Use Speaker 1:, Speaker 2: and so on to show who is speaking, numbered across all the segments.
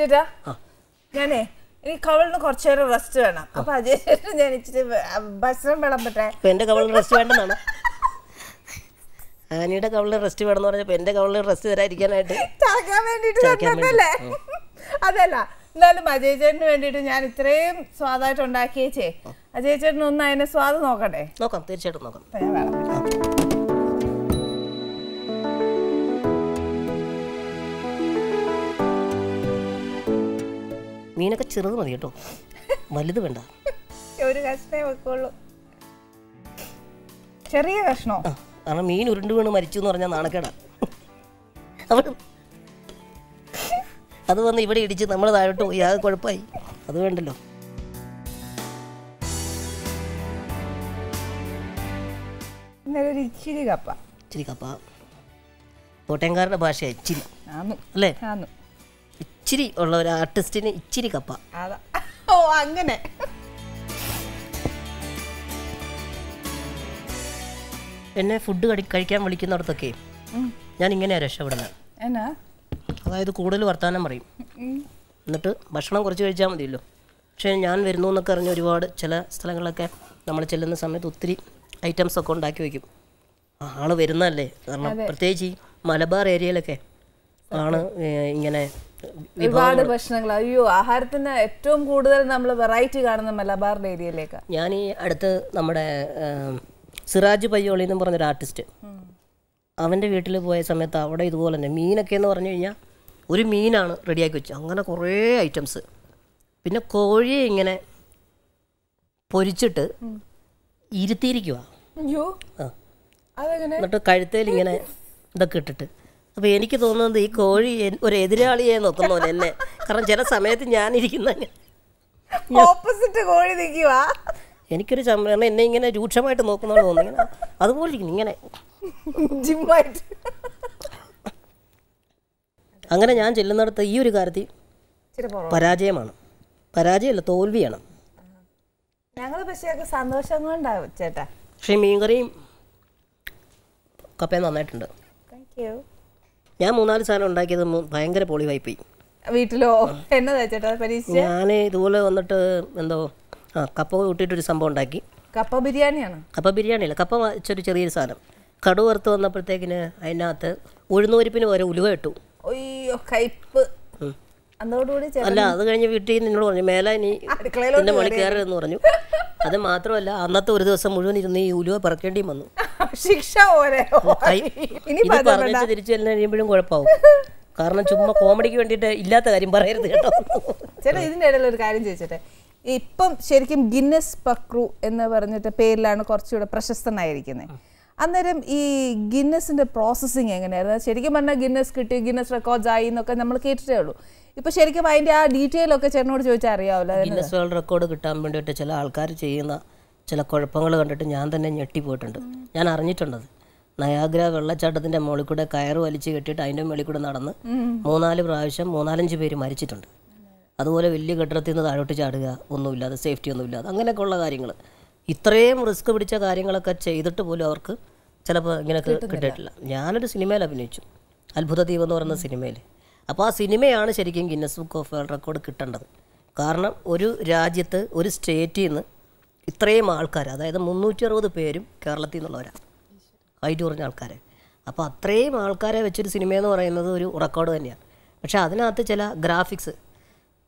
Speaker 1: ചേട്ടാ ഞാനേ ഇനി കവളിന് കുറച്ചു നേരം റെസ്റ്റ് വേണം അപ്പൊ അജയ് ചേട്ടൻ ഞാൻ ഇച്ചിരി ഭക്ഷണം വേണം പറ്റേ
Speaker 2: എന്റെ കവളിന് റെസ്റ്റ് വേണ്ടെന്നാണ് ആനിയുടെ കവളിന് റെസ്റ്റ് എന്ന് പറഞ്ഞപ്പോ എന്റെ കവളിന് റെസ്റ്റ് തരാതിരിക്കാനായിട്ട് ചാക്കാൻ
Speaker 1: വേണ്ടിട്ട് അതല്ല എന്നാലും അജയ് ചേട്ടന് വേണ്ടിട്ട് ഞാൻ ഇത്രയും സ്വാദായിട്ട് ഉണ്ടാക്കിയേച്ചേ അജയ് ചേട്ടൻ ഒന്ന് അതിന്റെ സ്വാദ് നോക്കട്ടെ
Speaker 2: നോക്കാം തീർച്ചയായിട്ടും നോക്കാം മീനൊക്കെ ചെറുത് മതി കേട്ടോ വലുത് വേണ്ട
Speaker 1: ഒരു കഷ്ണേ വെക്കുള്ളൂ
Speaker 2: ചെറിയ കഷ്ണോ കാരണം മീൻ ഉരുണ്ടു വീണ് മരിച്ചു എന്ന് പറഞ്ഞാൽ നാണക്കേടാ അത് വന്ന് ഇവിടെ ഇടിച്ച് നമ്മൾ താഴോട്ട് പോയി അത് കുഴപ്പമായി അത് വേണ്ടല്ലോ ഇച്ചിരി കപ്പ ഇച്ചിരി കപ്പ കോട്ടയംകാരുടെ ഭാഷയാണ് ഇച്ചിരി അല്ലേ ഇച്ചിരി ഉള്ള ഒരു ആർട്ടിസ്റ്റിന് ഇച്ചിരി കപ്പ
Speaker 1: ഓ അങ്ങനെ
Speaker 2: എന്നെ ഫുഡ് കഴിക്കാൻ വിളിക്കുന്നിടത്തൊക്കെ ഞാൻ ഇങ്ങനെയാ രക്ഷപ്പെടുന്നത് അതായത് കൂടുതൽ വർത്തമാനം പറയും എന്നിട്ട് ഭക്ഷണം കുറച്ച് കഴിച്ചാൽ മതിയല്ലോ പക്ഷേ ഞാൻ വരുന്നു എന്നൊക്കെ അറിഞ്ഞ ഒരുപാട് ചില സ്ഥലങ്ങളിലൊക്കെ നമ്മൾ ചെല്ലുന്ന സമയത്ത് ഒത്തിരി ഐറ്റംസ് ഒക്കെ ഉണ്ടാക്കി വയ്ക്കും ആള് വരുന്നതല്ലേ കാരണം പ്രത്യേകിച്ച് ഈ മലബാർ ഏരിയയിലൊക്കെ ആണ് ഇങ്ങനെ ഒരുപാട്
Speaker 1: ഭക്ഷണങ്ങൾ അയ്യോ ആഹാരത്തിന് ഏറ്റവും കൂടുതൽ നമ്മൾ വെറൈറ്റി കാണുന്ന മലബാർ ഏരിയയിലേക്ക്
Speaker 2: ഞാൻ ഈ അടുത്ത് നമ്മുടെ സിറാജ് പയ്യോളി എന്ന് പറഞ്ഞൊരു ആർട്ടിസ്റ്റ് അവൻ്റെ വീട്ടിൽ പോയ സമയത്ത് അവിടെ ഇതുപോലെ തന്നെ മീനൊക്കെ എന്ന് പറഞ്ഞു കഴിഞ്ഞാൽ ഒരു മീനാണ് റെഡിയാക്കി വെച്ചത് അങ്ങനെ കുറേ ഐറ്റംസ് പിന്നെ കോഴി ഇങ്ങനെ പൊരിച്ചിട്ട് ഇരുത്തിയിരിക്കുവാ എന്നിട്ട് കഴുത്തേലിങ്ങനെ ഇതൊക്കെ ഇട്ടിട്ട് അപ്പോൾ എനിക്ക് തോന്നുന്നത് ഈ കോഴി ഒരു എതിരാളിയെ നോക്കുന്നു എന്നെ കാരണം ചില സമയത്ത് ഞാനിരിക്കുന്ന ഓപ്പോസിറ്റ് കോഴി നിൽക്കുക എനിക്കൊരു ചമ്മ എന്നെ ഇങ്ങനെ രൂക്ഷമായിട്ട് നോക്കുന്നോണ്ട് തോന്നുന്നു ഇങ്ങനെ അതുപോലെ ഇങ്ങനെ അങ്ങനെ ഞാൻ ചെല്ലുന്നിടത്ത് ഈ ഒരു കാര്യത്തിൽ പരാജയമാണ് പരാജയമല്ല തോൽവിയാണ്
Speaker 1: ഞങ്ങൾ പക്ഷേ സന്തോഷം കൊണ്ടാവും ചേട്ടാ
Speaker 2: പക്ഷേ മീൻകറിയും കപ്പയും നന്നായിട്ടുണ്ട് താങ്ക് യു ഞാൻ മൂന്നാല് സാധനം ഉണ്ടാക്കിയത് ഭയങ്കര പൊളി പോയി വീട്ടിലോ
Speaker 1: എന്നതാ ചേട്ടാ പരീക്ഷ ഞാൻ
Speaker 2: ഇതുപോലെ വന്നിട്ട് എന്തോ ആ കപ്പ കൂട്ടിയിട്ടൊരു സംഭവം ഉണ്ടാക്കി
Speaker 1: കപ്പ ബിരിയാണിയാണ്
Speaker 2: കപ്പ ബിരിയാണി അല്ല കപ്പ വെച്ചൊരു ചെറിയൊരു സാധനം കടു വറുത്ത് വന്നപ്പോഴത്തേക്കിന് അതിനകത്ത് ഉഴുന്നൂരിപ്പിന് വരെ ഉലുവ ഇട്ടു
Speaker 1: അയ്യോ അല്ല അത്
Speaker 2: കഴിഞ്ഞ് വീട്ടിൽ നിന്നോട് പറഞ്ഞു മേലെ ഇനി
Speaker 1: എന്റെ മണിക്കാരെന്ന്
Speaker 2: പറഞ്ഞു അത് മാത്രമല്ല അന്നത്തെ ഒരു ദിവസം മുഴുവൻ ഇരുന്ന് ഈ ഉലുവ പറക്കേണ്ടിയും വന്നു ശിക്ഷ പോലെ ഇനി പറഞ്ഞു തിരിച്ചു ചെല്ലാൻ കഴിയുമ്പോഴും കുഴപ്പമാവും കാരണം ചുമ്മാ കോമഡിക്ക് വേണ്ടിയിട്ട് ഇല്ലാത്ത കാര്യം പറയരുത് കേട്ടോ
Speaker 1: ചേട്ടാ ഇതിന്റെ ഇടയിൽ ഒരു കാര്യം ചോദിച്ചോട്ടെ ഇപ്പം ശരിക്കും ഗിന്നസ് പക്രു എന്ന് പറഞ്ഞിട്ട് പേരിലാണ് കുറച്ചുകൂടെ പ്രശസ്തനായിരിക്കുന്നത് അന്നേരം ഈ ഗിന്നസിന്റെ പ്രോസസ്സിങ് എങ്ങനെയായിരുന്നു ശരിക്കും പറഞ്ഞാൽ ഗിന്നസ് കിട്ടി ഗിന്നസ് റെക്കോർഡ്സ് ആയി എന്നൊക്കെ നമ്മൾ കേട്ടിട്ടേ ഉള്ളൂ ഇപ്പൊ ശരിക്കും അതിന്റെ ആ ഡീറ്റെയിൽ ഒക്കെ ചേട്ടനോട് ചോദിച്ചാൽ അറിയാവല്ലോ ഗിന്നസ്
Speaker 2: വേൾഡ് റെക്കോർഡ് കിട്ടാൻ വേണ്ടിയിട്ട് ചില ആൾക്കാർ ചെയ്യുന്ന ചില കുഴപ്പങ്ങൾ കണ്ടിട്ട് ഞാൻ തന്നെ ഞെട്ടിപ്പോയിട്ടുണ്ട് ഞാൻ അറിഞ്ഞിട്ടുണ്ടത് നയാഗ്ര വെള്ളച്ചാട്ടത്തിന്റെ മുകളിൽ കൂടെ കയറ് വലിച്ചു കെട്ടിയിട്ട് അതിന്റെ മുകളിൽ കൂടെ നടന്ന് മൂന്നാല് പ്രാവശ്യം മൂന്നാലഞ്ച് പേര് മരിച്ചിട്ടുണ്ട് അതുപോലെ വലിയ കെട്ടിടത്തിൽ നിന്ന് താഴോട്ട് ചാടുക ഒന്നുമില്ലാതെ സേഫ്റ്റി ഒന്നുമില്ലാതെ അങ്ങനെയൊക്കെ ഉള്ള കാര്യങ്ങൾ ഇത്രയും റിസ്ക് പിടിച്ച കാര്യങ്ങളൊക്കെ ചെയ്തിട്ട് പോലും അവർക്ക് ചിലപ്പോൾ ഇങ്ങനെ കിട്ടിയിട്ടില്ല ഞാനൊരു സിനിമയിൽ അഭിനയിച്ചു അത്ഭുത ദീപം എന്ന് പറയുന്ന സിനിമയിൽ അപ്പോൾ ആ സിനിമയാണ് ശരിക്കും Guinness book of world record കിട്ടേണ്ടത് കാരണം ഒരു രാജ്യത്ത് ഒരു സ്റ്റേറ്റിൽ നിന്ന് ഇത്രയും ആൾക്കാർ അതായത് മുന്നൂറ്റി അറുപത് പേരും കേരളത്തിൽ നിന്നുള്ളവരാണ് ഹൈറ്റ് കുറഞ്ഞ ആൾക്കാരെ അപ്പോൾ അത്രയും ആൾക്കാരെ വെച്ചൊരു സിനിമയെന്ന് പറയുന്നത് ഒരു റെക്കോർഡ് തന്നെയാണ് പക്ഷേ അതിനകത്ത് ചില ഗ്രാഫിക്സ്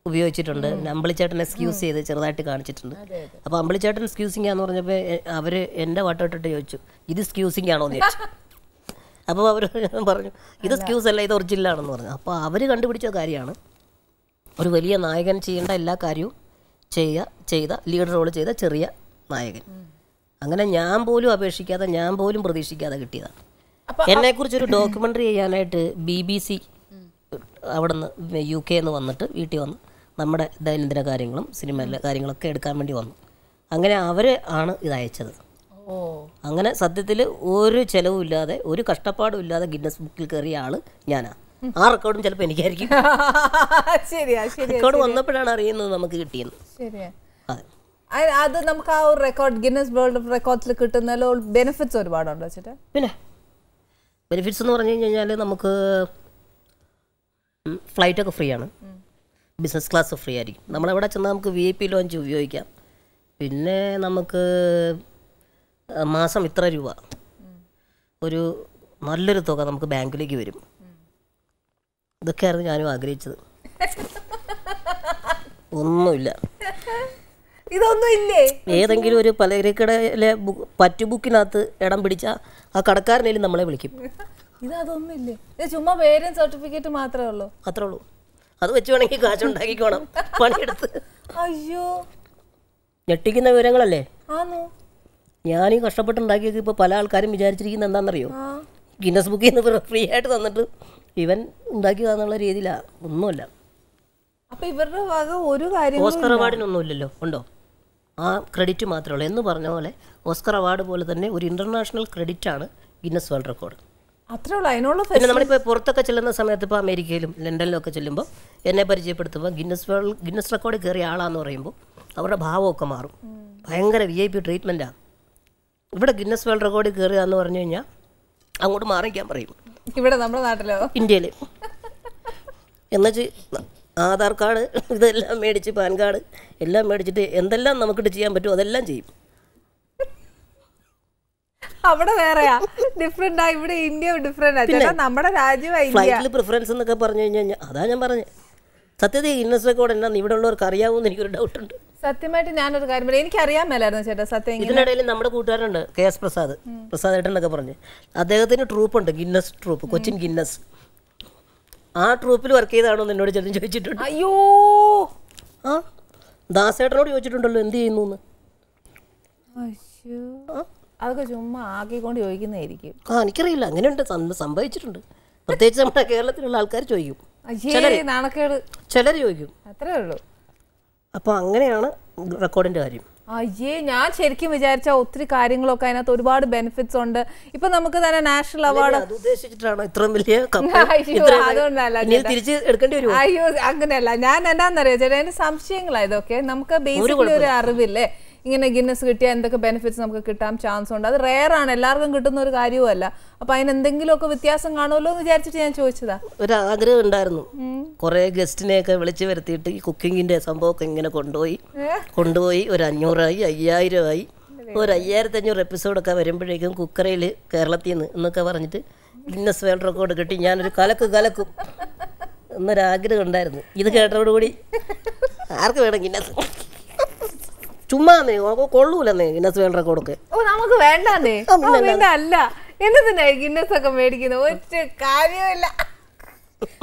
Speaker 2: ഉപയോഗിച്ചിട്ടുണ്ട് അമ്പിളിച്ചേട്ടൻ എക്സ്ക്യൂസ് ചെയ്ത് ചെറുതായിട്ട് കാണിച്ചിട്ടുണ്ട് അപ്പോൾ അമ്പിളിച്ചേട്ടൻ എക്സ്ക്യൂസിംഗ് ആണെന്ന് പറഞ്ഞപ്പോൾ അവർ എൻ്റെ വട്ടോട്ടിട്ട് ചോദിച്ചു ഇത് സ്ക്യൂസിംഗ് ആണോ എന്ന് ചോദിച്ചു അപ്പോൾ അവർ പറഞ്ഞു ഇത് സ്ക്യൂസ് അല്ല ഇത് ആണെന്ന് പറഞ്ഞു അപ്പോൾ അവർ കണ്ടുപിടിച്ച കാര്യമാണ് ഒരു വലിയ നായകൻ ചെയ്യേണ്ട എല്ലാ കാര്യവും ചെയ്യ ചെയ്ത ലീഡർ റോൾ ചെയ്ത ചെറിയ നായകൻ അങ്ങനെ ഞാൻ പോലും അപേക്ഷിക്കാതെ ഞാൻ പോലും പ്രതീക്ഷിക്കാതെ കിട്ടിയതാണ് എന്നെ കുറിച്ചൊരു ഡോക്യുമെന്ററി ചെയ്യാനായിട്ട് ബി ബി സി അവിടെ നിന്ന് യു കെ നിന്ന് വന്നിട്ട് വീട്ടിൽ വന്ന് നമ്മുടെ ദൈനംദിന കാര്യങ്ങളും സിനിമയിലെ കാര്യങ്ങളൊക്കെ എടുക്കാൻ വേണ്ടി വന്നു അങ്ങനെ അവർ ആണ് ഇതയച്ചത് ഓ അങ്ങനെ സത്യത്തിൽ ഒരു ചെലവുമില്ലാതെ ഒരു കഷ്ടപ്പാടും ഇല്ലാതെ ഗിന്നസ് ബുക്കിൽ കയറിയ ആൾ ഞാനാണ് ആ റെക്കോർഡും ചിലപ്പോൾ എനിക്കായിരിക്കും
Speaker 1: റെക്കോർഡ് വന്നപ്പോഴാണ്
Speaker 2: അറിയുന്നത് നമുക്ക് കിട്ടിയത്
Speaker 1: അത് നമുക്ക് ആ ഒരു റെക്കോർഡ് ഗിന്നസ് വേൾഡ് റെക്കോർഡ്സിൽ കിട്ടുന്ന ബെനിഫിറ്റ്സ് ഒരുപാടുണ്ട് വെച്ചിട്ട് പിന്നെ
Speaker 2: ബെനിഫിറ്റ്സ് എന്ന് പറഞ്ഞു കഴിഞ്ഞാൽ നമുക്ക് ഫ്ലൈറ്റൊക്കെ ഫ്രീ ആണ് ബിസിനസ് ക്ലാസ് ഫ്രീ ആയിരിക്കും നമ്മളെവിടെ ചെന്നാൽ നമുക്ക് വി ഐ പി ലോഞ്ച് ഉപയോഗിക്കാം പിന്നെ നമുക്ക് മാസം ഇത്ര രൂപ ഒരു നല്ലൊരു തുക നമുക്ക് ബാങ്കിലേക്ക് വരും ഇതൊക്കെയായിരുന്നു ഞാനും ആഗ്രഹിച്ചത് ഒന്നുമില്ല
Speaker 1: ഇതൊന്നുമില്ലേ ഏതെങ്കിലും
Speaker 2: ഒരു പലചരക്കടയിലെ പറ്റു ബുക്കിനകത്ത് ഇടം പിടിച്ച ആ കടക്കാരനേലും നമ്മളെ വിളിക്കും
Speaker 1: ഇതൊന്നും ഇല്ലേ ചുമ്മാ പേരും സർട്ടിഫിക്കറ്റ് മാത്രമേ ഉള്ളൂ
Speaker 2: അത്രേ ഉള്ളൂ അത് വെച്ച് വേണമെങ്കിൽ കാശുണ്ടാക്കിക്കോണം പണിയെടുത്ത് അയ്യോ ഞെട്ടിക്കുന്ന വിവരങ്ങളല്ലേ ഞാൻ ഈ കഷ്ടപ്പെട്ടുണ്ടാക്കിയത് ഇപ്പൊ പല ആൾക്കാരും വിചാരിച്ചിരിക്കുന്ന എന്താണെന്നറിയോ ഗിന്നസ് ബുക്കിൽ നിന്ന് ഫ്രീ ആയിട്ട് തന്നിട്ട് ഇവൻ എന്നുള്ള രീതിയിലാണ് ഒന്നുമല്ല അപ്പൊ ഇവരുടെ വക ഒരു കാര്യം ഓസ്കർ അവാർഡിനൊന്നുമില്ലല്ലോ ഉണ്ടോ ആ ക്രെഡിറ്റ് മാത്രമേ ഉള്ളൂ എന്ന് പറഞ്ഞ പോലെ ഓസ്കർ അവാർഡ് പോലെ തന്നെ ഒരു ഇന്റർനാഷണൽ ക്രെഡിറ്റ് ആണ് ഗിന്നസ് വേൾഡ് റെക്കോർഡ് അത്രയുള്ള അതിനുള്ള പിന്നെ നമ്മളിപ്പോൾ പുറത്തൊക്കെ ചെല്ലുന്ന സമയത്ത് ഇപ്പോൾ അമേരിക്കയിലും ലണ്ടനിലും ഒക്കെ ചെല്ലുമ്പോൾ എന്നെ പരിചയപ്പെടുത്തുമ്പോൾ ഗിന്നസ് വേൾഡ് ഗിന്നസ് റെക്കോർഡ് കയറിയ ആളാന്ന് പറയുമ്പോൾ അവരുടെ ഭാവമൊക്കെ മാറും ഭയങ്കര വി ഐ പി ട്രീറ്റ്മെൻറ്റാണ് ഇവിടെ ഗിന്നസ് വേൾഡ് റെക്കോർഡ് കയറുക എന്ന് പറഞ്ഞു കഴിഞ്ഞാൽ അങ്ങോട്ട് മാറിക്കാൻ പറയും ഇവിടെ നമ്മുടെ നാട്ടിലോ ഇന്ത്യയിൽ എന്നുവെച്ച് ആധാർ കാർഡ് ഇതെല്ലാം മേടിച്ച് പാൻ കാർഡ് എല്ലാം മേടിച്ചിട്ട് എന്തെല്ലാം നമുക്കിട്ട് ചെയ്യാൻ പറ്റുമോ അതെല്ലാം ചെയ്യും
Speaker 1: അവിടെ വേറെയാ ഡിഫറെന്റ് ഇവിടെ ഇന്ത്യ ഡിഫറെന്റ് നമ്മുടെ രാജ്യമായി
Speaker 2: പ്രിഫറൻസ് എന്നൊക്കെ പറഞ്ഞു കഴിഞ്ഞാൽ അതാ ഞാൻ പറഞ്ഞത് സത്യത്തിൽ ഇന്നസ് റെക്കോർഡ് എന്നാന്ന് ഇവിടെ ഉള്ളവർക്ക് അറിയാവുമെന്ന് എനിക്കൊരു ഡൗട്ടുണ്ട്
Speaker 1: സത്യമായിട്ട് ഞാനൊരു കാര്യം പറയാം എനിക്കറിയാൻ മേലായിരുന്നു ചേട്ടാ സത്യം ഇതിനിടയിൽ
Speaker 2: നമ്മുടെ കൂട്ടുകാരുണ്ട് കെ എസ് പ്രസാദ് പ്രസാദ് ഏട്ടൻ എന്നൊക്കെ പറഞ്ഞ് അദ്ദേഹത്തിന് ഉണ്ട് ഗിന്നസ് ട്രൂപ്പ് കൊച്ചിൻ ഗിന്നസ് ആ ട്രൂപ്പിൽ വർക്ക് ചെയ്താണോ എന്നോട് ചേട്ടൻ ചോദിച്ചിട്ടുണ്ട് അയ്യോ ആ ദാസേട്ടനോട് ചോദിച്ചിട്ടുണ്ടല്ലോ എന്ത് ചെയ്യുന്നു
Speaker 1: അതൊക്കെ ചുമ്മാ ആക്കിക്കൊണ്ട് ചോദിക്കുന്നതായിരിക്കും
Speaker 2: ആ എനിക്കറിയില്ല അങ്ങനെയുണ്ട് സംഭവിച്ചിട്ടുണ്ട് പ്രത്യേകിച്ച് നമ്മുടെ കേരളത്തിലുള്ള ആൾക്കാർ ചോദിക്കും ചിലർ ചോദിക്കും അത്രേ ഉള്ളൂ അപ്പോൾ അങ്ങനെയാണ് റെക്കോർഡിൻ്റെ കാര്യം
Speaker 1: അയ്യേ ഞാൻ ശരിക്കും വിചാരിച്ച ഒത്തിരി കാര്യങ്ങളൊക്കെ അതിനകത്ത് ഒരുപാട് ബെനിഫിറ്റ്സ് ഉണ്ട് ഇപ്പൊ നമുക്ക് തന്നെ നാഷണൽ അവാർഡ് അയ്യോ അങ്ങനെയല്ല ഞാൻ എന്താണെന്നറിയാം ചേട്ടാ എന്റെ സംശയങ്ങളായതൊക്കെ നമുക്ക് ബേസിക്കലി ഒരു അറിവില്ലേ ഇങ്ങനെ ഗിന്നസ് കിട്ടിയാൽ എന്തൊക്കെ ബെനിഫിറ്റ്സ് നമുക്ക് കിട്ടാൻ ചാൻസ് ഉണ്ട് അത് ആണ് എല്ലാവർക്കും കിട്ടുന്ന ഒരു കാര്യവുമല്ല അപ്പോൾ അതിന് എന്തെങ്കിലുമൊക്കെ വ്യത്യാസം കാണുമല്ലോ എന്ന് വിചാരിച്ചിട്ട് ഞാൻ ചോദിച്ചതാ
Speaker 2: ഒരു ആഗ്രഹം ഉണ്ടായിരുന്നു കുറേ ഗസ്റ്റിനെയൊക്കെ വിളിച്ചു വരുത്തിയിട്ട് ഈ കുക്കിങ്ങിന്റെ സംഭവമൊക്കെ ഇങ്ങനെ കൊണ്ടുപോയി കൊണ്ടുപോയി ഒരു അഞ്ഞൂറായി അയ്യായിരമായി ഒരു അയ്യായിരത്തി അഞ്ഞൂറ് എപ്പിസോഡൊക്കെ വരുമ്പോഴേക്കും കുക്കറയിൽ കേരളത്തിൽ നിന്ന് എന്നൊക്കെ പറഞ്ഞിട്ട് ഗിന്നസ് വേൾഡ് റെക്കോർഡ് കിട്ടി ഞാനൊരു കലക്ക് കലക്കും എന്നൊരാഗ്രഹം ഉണ്ടായിരുന്നു ഇത് കേട്ടതോടുകൂടി ആർക്ക് വേണം ഗിന്നസ് ചുമ്മാ കൊള്ളൂലെന്നേ ഗിന്നസ് വേൾഡ് റെക്കോർഡൊക്കെ
Speaker 1: ഓ നമുക്ക് വേണ്ടേ അല്ല എന്നതിനാ ഗിന്നസ് ഒക്കെ മേടിക്കുന്നത് ഒറ്റ കാര്യമില്ല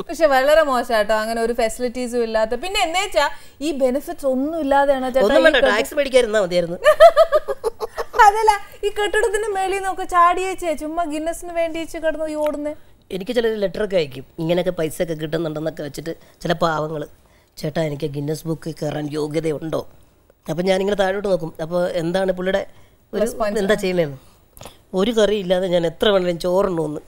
Speaker 1: പക്ഷെ വളരെ മോശമായിട്ടോ അങ്ങനെ ഒരു ഫെസിലിറ്റീസും ഇല്ലാത്ത പിന്നെ എന്താ ഈ ബെനിഫിറ്റ്സ് ഒന്നും ഇല്ലാതെയാണ് അതല്ല ഈ കെട്ടിടത്തിന്റെ മേളിൽ നിന്നൊക്കെ ചാടിയേച്ചേ ചുമ്മാ ഗിന്നസിന് വേണ്ടി കിടന്ന്
Speaker 2: ഈ ഓടുന്നേ എനിക്ക് ചില ലെറ്ററൊക്കെ അയക്കും ഇങ്ങനെയൊക്കെ പൈസ ഒക്കെ കിട്ടുന്നുണ്ടെന്നൊക്കെ വെച്ചിട്ട് ചില പാവങ്ങൾ ചേട്ടാ എനിക്ക് ഗിന്നസ് ബുക്കിൽ കയറാൻ യോഗ്യതയുണ്ടോ അപ്പം ഞാനിങ്ങനെ താഴോട്ട് നോക്കും അപ്പോൾ എന്താണ് പുള്ളിയുടെ
Speaker 1: ഒരു എന്താ ചെയ്യുന്നതെന്ന്
Speaker 2: ഒരു കറി ഇല്ലാതെ ഞാൻ എത്ര വേണേലും ചോറുണ്ടോന്ന്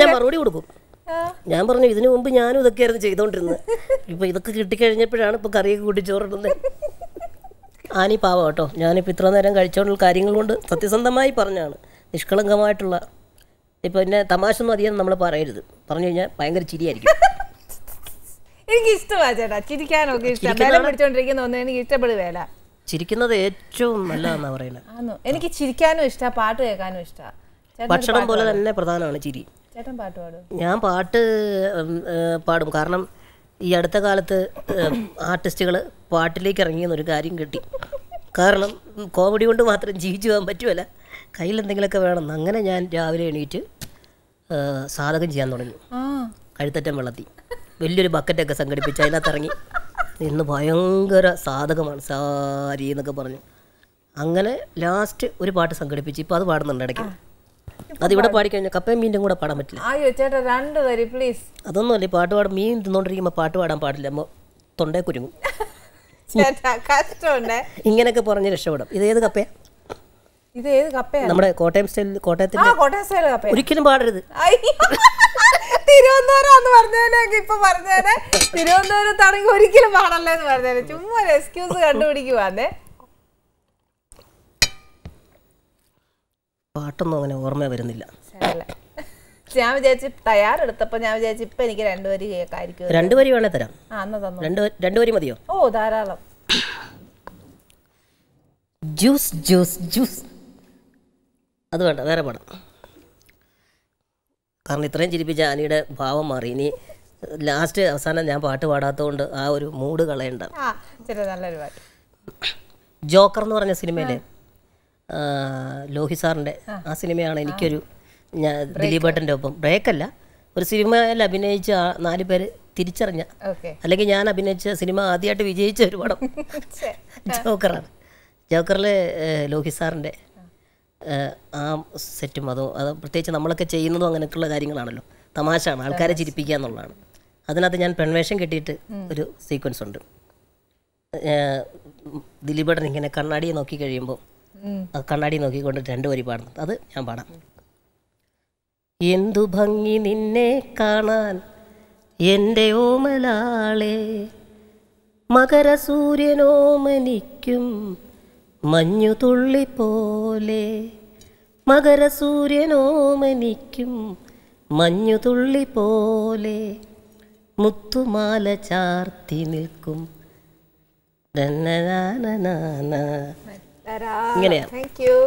Speaker 2: ഞാൻ മറുപടി കൊടുക്കും ഞാൻ പറഞ്ഞു ഇതിനു മുമ്പ് ഞാനും ഇതൊക്കെയായിരുന്നു ചെയ്തോണ്ടിരുന്നത് ഇപ്പൊ ഇതൊക്കെ കിട്ടിക്കഴിഞ്ഞപ്പോഴാണ് ഇപ്പൊ കറിയൊക്കെ കൂട്ടി ചോറിടുന്നത് ആനി പാവ കേട്ടോ ഞാനിപ്പോൾ ഇത്ര നേരം കഴിച്ചോണ്ടുള്ള കാര്യങ്ങൾ കൊണ്ട് സത്യസന്ധമായി പറഞ്ഞാണ് നിഷ്കളങ്കമായിട്ടുള്ള ഇപ്പൊ പിന്നെ തമാശ ഒന്നും അധികം നമ്മൾ പറയരുത് പറഞ്ഞു കഴിഞ്ഞാൽ ഭയങ്കര ചിരിയായിരിക്കും
Speaker 1: എനിക്ക് ഇഷ്ടമാ ചേട്ടാ ചിരിക്കാനോ ഇഷ്ടം ബലം പിടിച്ചോണ്ടിരിക്കുന്ന ഒന്നും എനിക്ക് ഇഷ്ടപ്പെടുകയല്ല
Speaker 2: ചിരിക്കുന്നത് ഏറ്റവും നല്ലതാണെന്നാ പറയുന്നത്
Speaker 1: എനിക്ക് ചിരിക്കാനും ഇഷ്ട പാട്ട് കേൾക്കാനും ഇഷ്ട ഭക്ഷണം പോലെ തന്നെ
Speaker 2: പ്രധാനമാണ് ചിരി
Speaker 1: ചേട്ടൻ പാട്ട് പാടും ഞാൻ
Speaker 2: പാട്ട് പാടും കാരണം ഈ അടുത്ത കാലത്ത് ആർട്ടിസ്റ്റുകൾ പാട്ടിലേക്ക് ഒരു കാര്യം കിട്ടി കാരണം കോമഡി കൊണ്ട് മാത്രം ജീവിച്ചു പോകാൻ പറ്റുമല്ല കയ്യിൽ എന്തെങ്കിലുമൊക്കെ വേണം അങ്ങനെ ഞാൻ രാവിലെ എണീറ്റ് സാധകം ചെയ്യാൻ തുടങ്ങി കഴുത്തറ്റം വെള്ളത്തി വലിയൊരു ബക്കറ്റൊക്കെ സംഘടിപ്പിച്ച് അതിനകത്ത് ഇറങ്ങി ഇന്ന് ഭയങ്കര സാധകമാണ് സാരി എന്നൊക്കെ പറഞ്ഞു അങ്ങനെ ലാസ്റ്റ് ഒരു പാട്ട് സംഘടിപ്പിച്ച് ഇപ്പം അത് പാടുന്നുണ്ട് ഇടയ്ക്ക്
Speaker 1: അതിവിടെ പാടിക്കഴിഞ്ഞാൽ
Speaker 2: കപ്പയും മീനും കൂടെ പാടാൻ പറ്റില്ല
Speaker 1: അയ്യോ ചേട്ടാ രണ്ട് തരി പ്ലീസ്
Speaker 2: അതൊന്നുമല്ല പാട്ട് പാടും മീൻ തിന്നോണ്ടിരിക്കുമ്പോൾ പാട്ട് പാടാൻ പാടില്ല അമ്മ തൊണ്ടേ കുരുങ്ങും ഇങ്ങനെയൊക്കെ പറഞ്ഞ് രക്ഷപ്പെടും ഇതേത് കപ്പയാ
Speaker 1: ഇത് ഏത് കപ്പയാ നമ്മുടെ
Speaker 2: കോട്ടയം സ്റ്റൈലിൽ കോട്ടയത്തിൽ ഒരിക്കലും പാടരുത്
Speaker 1: തിരുവനന്തപുരം എന്ന് ഇപ്പൊ പറഞ്ഞേനെ തിരുവനന്തപുരത്താണെങ്കിൽ ഒരിക്കലും പാടല്ല എന്ന് പറഞ്ഞേനെ ചുമ്മാ ഒരു എക്സ്ക്യൂസ് കണ്ടുപിടിക്കുവാന്നേ
Speaker 2: പാട്ടൊന്നും അങ്ങനെ ഓർമ്മ വരുന്നില്ല
Speaker 1: ഞാൻ വിചാരിച്ച് തയ്യാറെടുത്തപ്പോ ഞാൻ വിചാരിച്ചു ഇപ്പൊ എനിക്ക് രണ്ടുപേര് കേൾക്കായിരിക്കും രണ്ടുപേര് വേണേ തരാം രണ്ടുപേര് മതിയോ ഓ ധാരാളം
Speaker 2: ജ്യൂസ് ജ്യൂസ് ജ്യൂസ് അത് വേണ്ട വേറെ പാടാം കാരണം ഇത്രയും ചിരിപ്പിച്ച ആനിയുടെ ഭാവം മാറി ഇനി ലാസ്റ്റ് അവസാനം ഞാൻ പാട്ട് പാടാത്തതുകൊണ്ട് ആ ഒരു മൂഡ് കളയണ്ട ജോക്കർ എന്ന് പറഞ്ഞ സിനിമയിലെ ലോഹി സാറിൻ്റെ ആ സിനിമയാണ് എനിക്കൊരു ഞാൻ ദിലീപേട്ടൻ്റെ ഒപ്പം ബ്രേക്കല്ല ഒരു സിനിമയിൽ അഭിനയിച്ച നാല് പേര് തിരിച്ചറിഞ്ഞ അല്ലെങ്കിൽ ഞാൻ അഭിനയിച്ച സിനിമ ആദ്യമായിട്ട് വിജയിച്ച ഒരു പടം ജോക്കറാണ് ജോക്കറിൽ ലോഹി സാറിൻ്റെ ആ സെറ്റും അതോ അത് പ്രത്യേകിച്ച് നമ്മളൊക്കെ ചെയ്യുന്നതും അങ്ങനെയൊക്കെയുള്ള കാര്യങ്ങളാണല്ലോ തമാശയാണ് ആൾക്കാരെ ചിരിപ്പിക്കുക എന്നുള്ളതാണ് അതിനകത്ത് ഞാൻ പെൺവേഷം കെട്ടിയിട്ട് ഒരു സീക്വൻസ് ഉണ്ട് ദിലീപേടൻ ഇങ്ങനെ കണ്ണാടിയെ നോക്കി കഴിയുമ്പോൾ കണ്ണാടി നോക്കിക്കൊണ്ട് രണ്ടു വരി പാടുന്നു അത് ഞാൻ പാടാം എന്തു ഭംഗി നിന്നെ കാണാൻ എൻ്റെ ഓമലാളെ മകരസൂര്യനോമനിക്കും മഞ്ഞുതുള്ളി പോലെ മകരസൂര്യനോമനിക്കും മഞ്ഞുതുള്ളി പോലെ മുത്തുമാല ചാർത്തി നിൽക്കും ഇങ്ങനെയാ
Speaker 1: യു